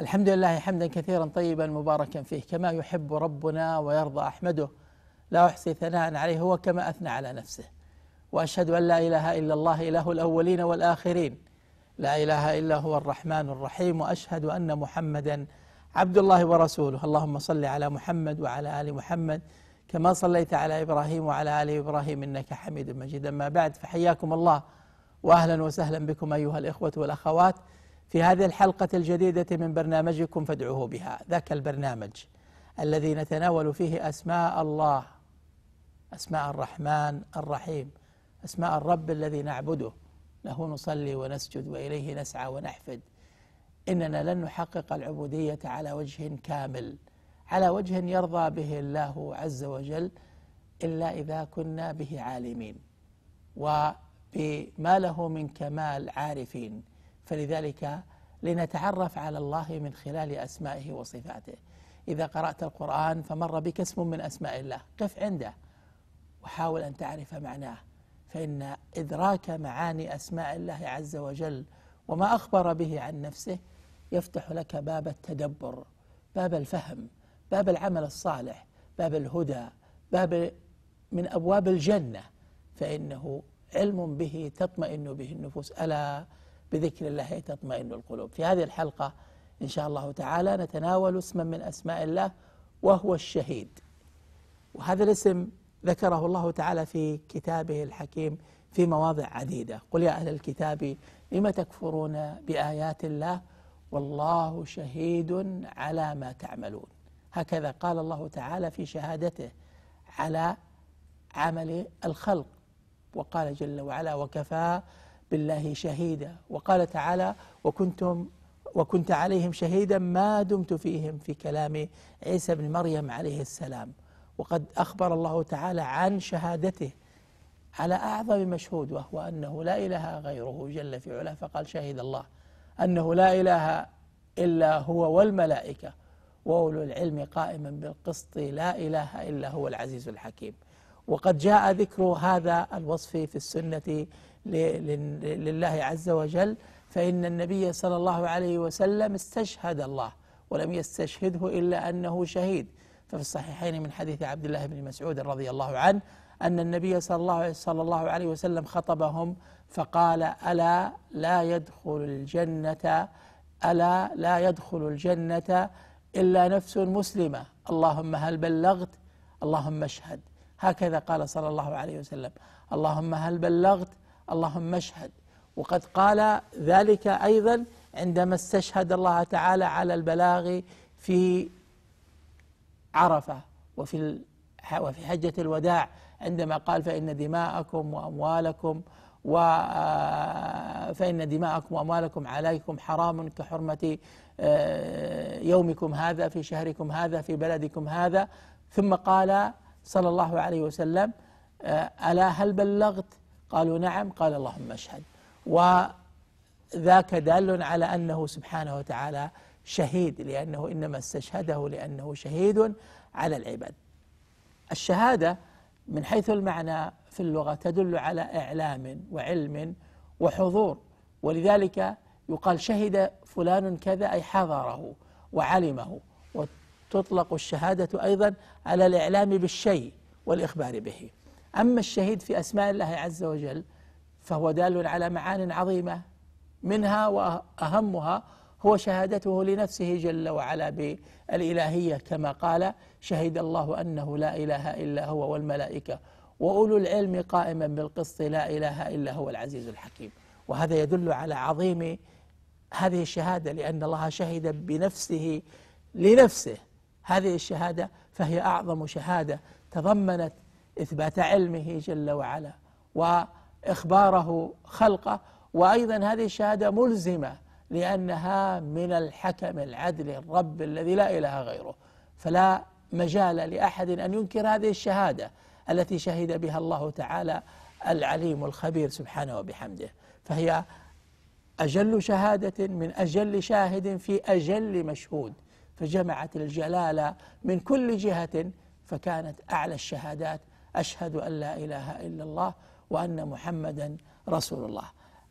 الحمد لله حمدا كثيرا طيبا مباركا فيه كما يحب ربنا ويرضى احمده لا احصي ثناء عليه هو كما اثنى على نفسه واشهد ان لا اله الا الله اله الاولين والاخرين لا اله الا هو الرحمن الرحيم واشهد ان محمدا عبد الله ورسوله اللهم صل على محمد وعلى ال محمد كما صليت على ابراهيم وعلى ال ابراهيم انك حميد مجيد اما بعد فحياكم الله واهلا وسهلا بكم ايها الاخوه والاخوات في هذه الحلقة الجديدة من برنامجكم فادعوه بها ذاك البرنامج الذي نتناول فيه أسماء الله أسماء الرحمن الرحيم أسماء الرب الذي نعبده له نصلي ونسجد وإليه نسعى ونحفد إننا لن نحقق العبودية على وجه كامل على وجه يرضى به الله عز وجل إلا إذا كنا به عالمين وبما له من كمال عارفين فلذلك لنتعرف على الله من خلال أسمائه وصفاته إذا قرأت القرآن فمر بك اسم من أسماء الله قف عنده وحاول أن تعرف معناه فإن إدراك معاني أسماء الله عز وجل وما أخبر به عن نفسه يفتح لك باب التدبر باب الفهم باب العمل الصالح باب الهدى باب من أبواب الجنة فإنه علم به تطمئن به النفوس ألا بذكر الله تطمئن القلوب في هذه الحلقة إن شاء الله تعالى نتناول اسما من أسماء الله وهو الشهيد وهذا الاسم ذكره الله تعالى في كتابه الحكيم في مواضع عديدة قل يا أهل الكتاب لم تكفرون بآيات الله والله شهيد على ما تعملون هكذا قال الله تعالى في شهادته على عمل الخلق وقال جل وعلا وكفى بالله شهيدا وقال تعالى وكنتم وكنت عليهم شهيدا ما دمت فيهم في كلام عيسى بن مريم عليه السلام وقد أخبر الله تعالى عن شهادته على أعظم مشهود وهو أنه لا إله غيره جل في علاه فقال شهد الله أنه لا إله إلا هو والملائكة وأولو العلم قائما بالقسط لا إله إلا هو العزيز الحكيم وقد جاء ذكر هذا الوصف في السنة لله عز وجل فإن النبي صلى الله عليه وسلم استشهد الله ولم يستشهده إلا أنه شهيد ففي الصحيحين من حديث عبد الله بن مسعود رضي الله عنه أن النبي صلى الله, صلى الله عليه وسلم خطبهم فقال ألا لا يدخل الجنة ألا لا يدخل الجنة إلا نفس مسلمة اللهم هل بلغت اللهم اشهد هكذا قال صلى الله عليه وسلم اللهم هل بلغت اللهم اشهد وقد قال ذلك أيضا عندما استشهد الله تعالى على البلاغ في عرفة وفي وفي حجة الوداع عندما قال فإن دماءكم وأموالكم و آه، فإن دماءكم وأموالكم عليكم حرام كحرمة آه، يومكم هذا في شهركم هذا في بلدكم هذا ثم قال صلى الله عليه وسلم آه، ألا هل بلغت قالوا نعم قال اللهم اشهد وذاك دال على أنه سبحانه وتعالى شهيد لأنه إنما استشهده لأنه شهيد على العباد الشهادة من حيث المعنى في اللغة تدل على إعلام وعلم وحضور ولذلك يقال شهد فلان كذا أي حضره وعلمه وتطلق الشهادة أيضا على الإعلام بالشيء والإخبار به أما الشهيد في أسماء الله عز وجل فهو دال على معان عظيمة منها وأهمها هو شهادته لنفسه جل وعلا بالإلهية كما قال شهد الله أنه لا إله إلا هو والملائكة وأولو العلم قائما بالقسط لا إله إلا هو العزيز الحكيم وهذا يدل على عظيم هذه الشهادة لأن الله شهد بنفسه لنفسه هذه الشهادة فهي أعظم شهادة تضمنت إثبات علمه جل وعلا وإخباره خلقه وأيضا هذه الشهادة ملزمة لأنها من الحكم العدل الرب الذي لا إله غيره فلا مجال لأحد أن ينكر هذه الشهادة التي شهد بها الله تعالى العليم الخبير سبحانه وبحمده فهي أجل شهادة من أجل شاهد في أجل مشهود فجمعت الجلالة من كل جهة فكانت أعلى الشهادات أشهد أن لا إله إلا الله وأن محمدا رسول الله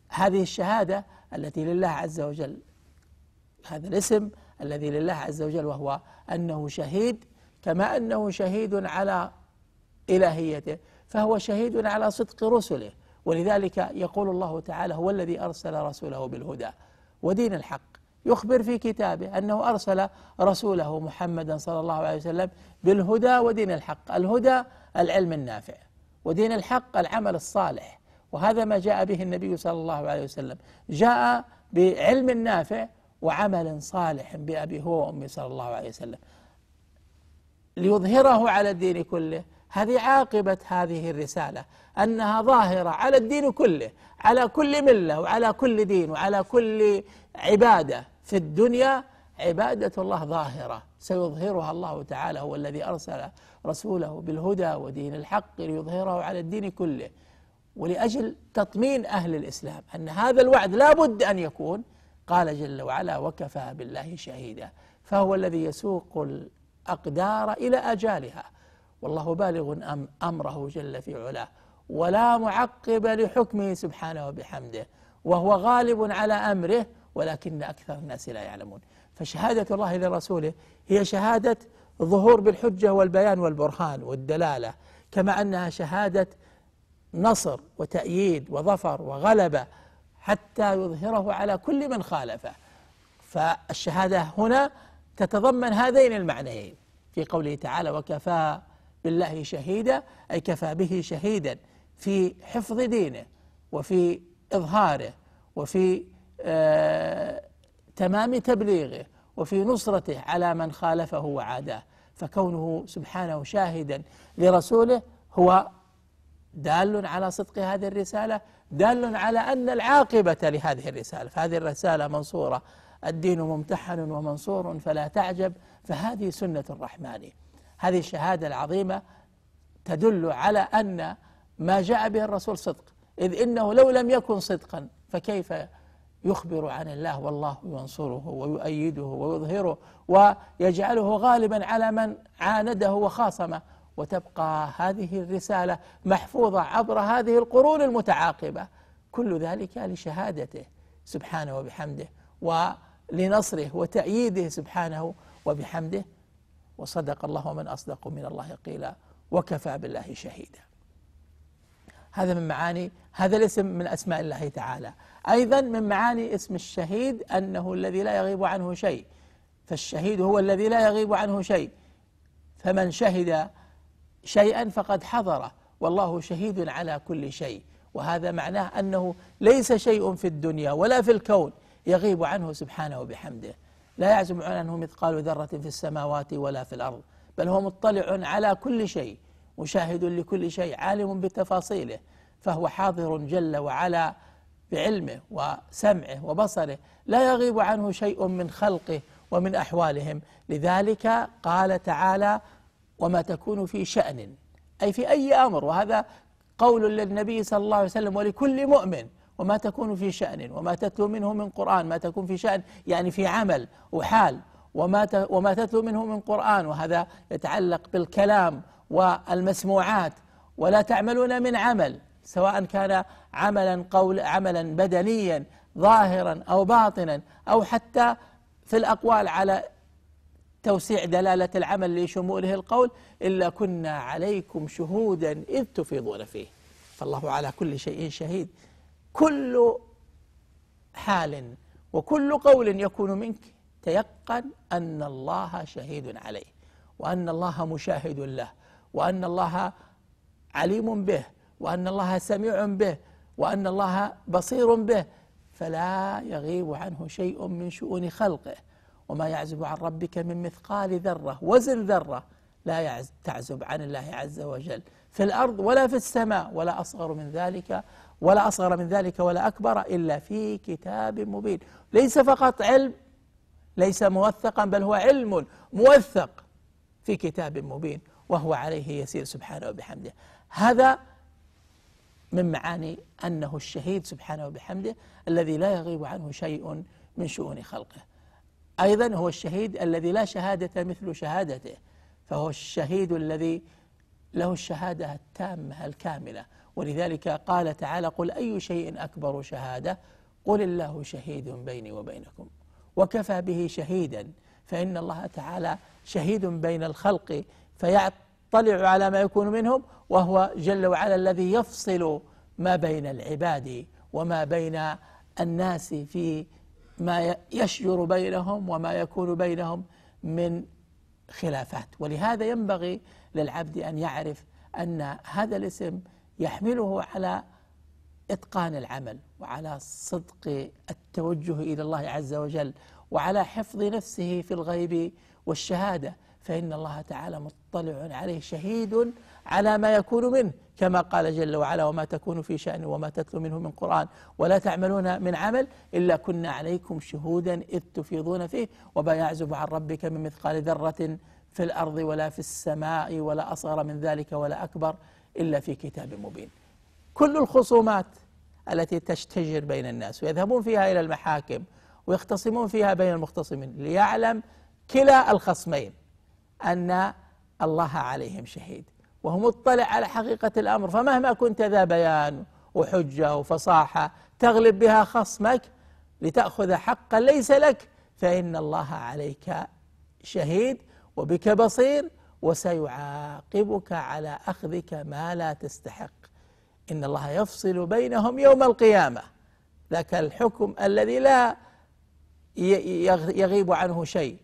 هذه الشهادة التي لله عز وجل هذا الاسم الذي لله عز وجل وهو أنه شهيد كما أنه شهيد على إلهيته فهو شهيد على صدق رسله ولذلك يقول الله تعالى هو الذي أرسل رسوله بالهدى ودين الحق يخبر في كتابه أنه أرسل رسوله محمدا صلى الله عليه وسلم بالهدى ودين الحق الهدى العلم النافع ودين الحق العمل الصالح وهذا ما جاء به النبي صلى الله عليه وسلم جاء بعلم نافع وعمل صالح بأبي هو وأمي صلى الله عليه وسلم ليظهره على الدين كله هذه عاقبة هذه الرسالة أنها ظاهرة على الدين كله على كل ملة وعلى كل دين وعلى كل عبادة في الدنيا عبادة الله ظاهرة سيظهرها الله تعالى هو الذي أرسل رسوله بالهدى ودين الحق ليظهره على الدين كله ولأجل تطمين أهل الإسلام أن هذا الوعد لا بد أن يكون قال جل وعلا وكفى بالله شهيدا فهو الذي يسوق الأقدار إلى أجالها والله بالغ أم أمره جل في علاه ولا معقب لحكمه سبحانه وبحمده وهو غالب على أمره ولكن أكثر الناس لا يعلمون فشهادة الله لرسوله هي شهادة ظهور بالحجة والبيان والبرهان والدلالة كما أنها شهادة نصر وتأييد وظفر وغلبة حتى يظهره على كل من خالفه فالشهادة هنا تتضمن هذين المعنيين في قوله تعالى وكفى بالله شهيدا أي كفى به شهيدا في حفظ دينه وفي إظهاره وفي آه تمام تبليغه وفي نصرته على من خالفه وعاداه فكونه سبحانه شاهدا لرسوله هو دال على صدق هذه الرسالة دال على أن العاقبة لهذه الرسالة فهذه الرسالة منصورة الدين ممتحن ومنصور فلا تعجب فهذه سنة الرحمن هذه الشهادة العظيمة تدل على أن ما جاء به الرسول صدق إذ إنه لو لم يكن صدقا فكيف يخبر عن الله والله ينصره ويؤيده ويظهره ويجعله غالبا على من عانده وخاصمه وتبقى هذه الرسالة محفوظة عبر هذه القرون المتعاقبة كل ذلك لشهادته سبحانه وبحمده ولنصره وتأييده سبحانه وبحمده وصدق الله ومن أصدق من الله قيلا وكفى بالله شهيدا هذا من معاني هذا الاسم من أسماء الله تعالى أيضا من معاني اسم الشهيد أنه الذي لا يغيب عنه شيء فالشهيد هو الذي لا يغيب عنه شيء فمن شهد شيئا فقد حضره والله شهيد على كل شيء وهذا معناه أنه ليس شيء في الدنيا ولا في الكون يغيب عنه سبحانه وبحمده لا يعزم عنه مثقال ذرة في السماوات ولا في الأرض بل هو مطلع على كل شيء مشاهد لكل شيء عالم بتفاصيله فهو حاضر جل وعلا بعلمه وسمعه وبصره لا يغيب عنه شيء من خلقه ومن احوالهم لذلك قال تعالى وما تكون في شان اي في اي امر وهذا قول للنبي صلى الله عليه وسلم ولكل مؤمن وما تكون في شان وما تتلو منه من قران ما تكون في شان يعني في عمل وحال وما وما تتلو منه من قران وهذا يتعلق بالكلام والمسموعات ولا تعملون من عمل سواء كان عملا قول عملا بدنيا ظاهرا او باطنا او حتى في الاقوال على توسيع دلاله العمل لشموله القول الا كنا عليكم شهودا اذ تفيضون فيه فالله على كل شيء شهيد كل حال وكل قول يكون منك تيقن ان الله شهيد عليه وان الله مشاهد له وأن الله عليم به وأن الله سميع به وأن الله بصير به فلا يغيب عنه شيء من شؤون خلقه وما يعزب عن ربك من مثقال ذرة وزن ذرة لا تعزب عن الله عز وجل في الأرض ولا في السماء ولا أصغر من ذلك ولا أصغر من ذلك ولا أكبر إلا في كتاب مبين ليس فقط علم ليس موثقا بل هو علم موثق في كتاب مبين وهو عليه يسير سبحانه وبحمده هذا من معاني أنه الشهيد سبحانه وبحمده الذي لا يغيب عنه شيء من شؤون خلقه أيضا هو الشهيد الذي لا شهادة مثل شهادته فهو الشهيد الذي له الشهادة التامة الكاملة ولذلك قال تعالى قل أي شيء أكبر شهادة قل الله شهيد بيني وبينكم وكفى به شهيدا فإن الله تعالى شهيد بين الخلق فيطلع على ما يكون منهم وهو جل وعلا الذي يفصل ما بين العباد وما بين الناس في ما يشجر بينهم وما يكون بينهم من خلافات ولهذا ينبغي للعبد أن يعرف أن هذا الاسم يحمله على إتقان العمل وعلى صدق التوجه إلى الله عز وجل وعلى حفظ نفسه في الغيب والشهادة فإن الله تعالى مطلع عليه شهيد على ما يكون منه كما قال جل وعلا وما تكون في شأن وما تتلو منه من قرآن ولا تعملون من عمل إلا كنا عليكم شهودا إذ تفيضون فيه وما يعزب عن ربك من مثقال ذرة في الأرض ولا في السماء ولا أصغر من ذلك ولا أكبر إلا في كتاب مبين كل الخصومات التي تشتجر بين الناس ويذهبون فيها إلى المحاكم ويختصمون فيها بين المختصمين ليعلم كلا الخصمين أن الله عليهم شهيد وهم مطلع على حقيقة الأمر فمهما كنت ذا بيان وحجة وفصاحة تغلب بها خصمك لتأخذ حقا ليس لك فإن الله عليك شهيد وبك بصير وسيعاقبك على أخذك ما لا تستحق إن الله يفصل بينهم يوم القيامة ذاك الحكم الذي لا يغيب عنه شيء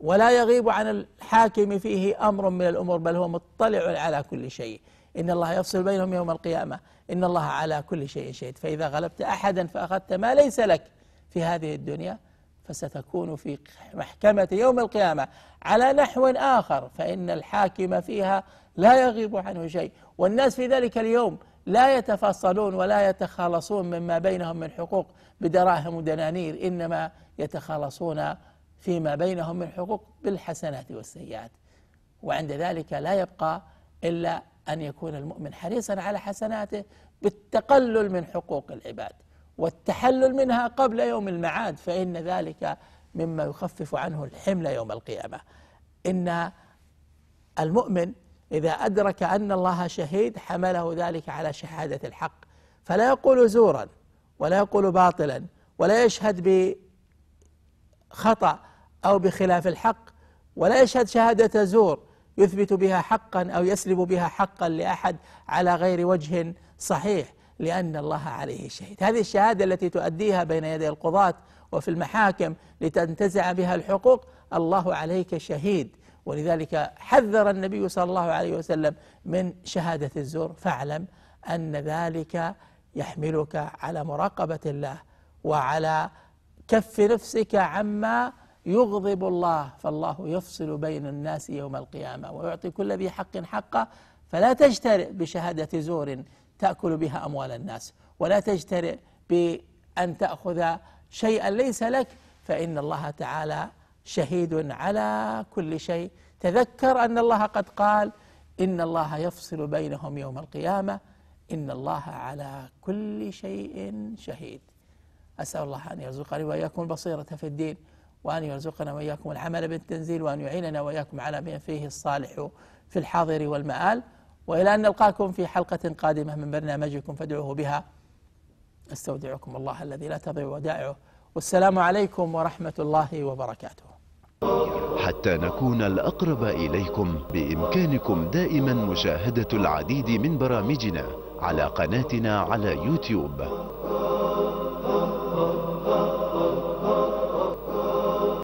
ولا يغيب عن الحاكم فيه أمر من الأمور بل هو مطلع على كل شيء إن الله يفصل بينهم يوم القيامة إن الله على كل شيء شهيد فإذا غلبت أحدا فأخذت ما ليس لك في هذه الدنيا فستكون في محكمة يوم القيامة على نحو آخر فإن الحاكم فيها لا يغيب عنه شيء والناس في ذلك اليوم لا يتفصلون ولا يتخالصون مما بينهم من حقوق بدراهم ودنانير إنما يتخالصون فيما بينهم من حقوق بالحسنات والسيئات وعند ذلك لا يبقى إلا أن يكون المؤمن حريصا على حسناته بالتقلل من حقوق العباد والتحلل منها قبل يوم المعاد فإن ذلك مما يخفف عنه الحمل يوم القيامة إن المؤمن إذا أدرك أن الله شهيد حمله ذلك على شهادة الحق فلا يقول زورا ولا يقول باطلا ولا يشهد بخطأ أو بخلاف الحق ولا يشهد شهادة زور يثبت بها حقا أو يسلب بها حقا لأحد على غير وجه صحيح لأن الله عليه شهيد هذه الشهادة التي تؤديها بين يدي القضاة وفي المحاكم لتنتزع بها الحقوق الله عليك شهيد ولذلك حذر النبي صلى الله عليه وسلم من شهادة الزور فاعلم أن ذلك يحملك على مراقبة الله وعلى كف نفسك عما يغضب الله فالله يفصل بين الناس يوم القيامة ويعطي كل ذي حق حقه فلا تجترئ بشهادة زور تأكل بها أموال الناس ولا تجترئ بأن تأخذ شيئا ليس لك فإن الله تعالى شهيد على كل شيء تذكر أن الله قد قال إن الله يفصل بينهم يوم القيامة إن الله على كل شيء شهيد أسأل الله أن يرزقني وإياكم بصيرة في الدين وأن يرزقنا وإياكم العمل بالتنزيل وأن يعيننا وإياكم على ما فيه الصالح في الحاضر والمآل وإلى أن نلقاكم في حلقة قادمة من برنامجكم فادعوه بها استودعكم الله الذي لا تضيع ودائعه والسلام عليكم ورحمة الله وبركاته حتى نكون الأقرب إليكم بإمكانكم دائما مشاهدة العديد من برامجنا على قناتنا على يوتيوب